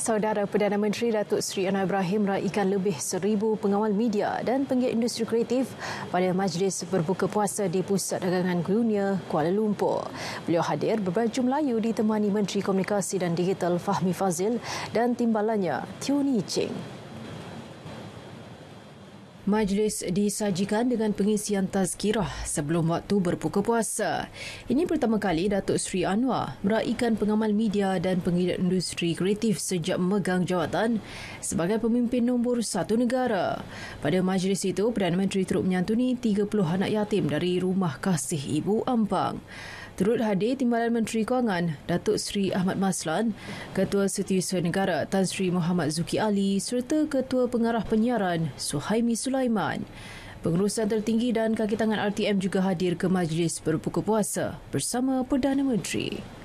Saudara Perdana Menteri Datuk Seri Anwar Ibrahim meraihkan lebih seribu pengawal media dan penggiat industri kreatif pada majlis berbuka puasa di Pusat Dagangan Dunia Kuala Lumpur. Beliau hadir berbaju Melayu ditemani Menteri Komunikasi dan Digital Fahmi Fazil dan timbalannya Tuni Ching. Majlis disajikan dengan pengisian tazkirah sebelum waktu berbuka puasa. Ini pertama kali Datuk Sri Anwar meraihkan pengamal media dan pengidat industri kreatif sejak memegang jawatan sebagai pemimpin nombor satu negara. Pada majlis itu, Perdana Menteri turut menyantuni 30 anak yatim dari Rumah Kasih Ibu Ampang. Turut hadir Timbalan Menteri Kewangan, Datuk Sri Ahmad Maslan, Ketua Setiausaha Negara Tan Sri Muhammad Zuki Ali serta Ketua Pengarah Penyiaran Suhaimi Sulaiman. Sulaiman. Pengurusan tertinggi dan kaki tangan RTM juga hadir ke majlis berbuka puasa bersama Perdana Menteri.